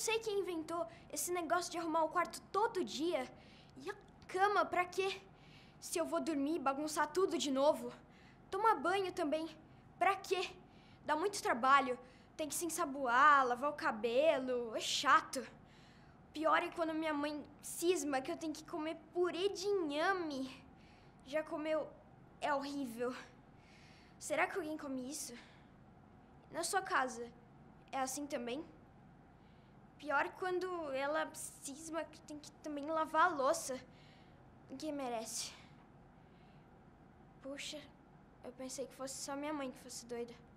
sei quem inventou esse negócio de arrumar o quarto todo dia. E a cama, pra quê? Se eu vou dormir e bagunçar tudo de novo. Tomar banho também. Pra quê? Dá muito trabalho. Tem que se ensaboar, lavar o cabelo. É chato. Pior é quando minha mãe cisma que eu tenho que comer purê de inhame. Já comeu. É horrível. Será que alguém come isso? Na sua casa, é assim também? Pior é quando ela cisma que tem que também lavar a louça. Ninguém merece. Puxa, eu pensei que fosse só minha mãe que fosse doida.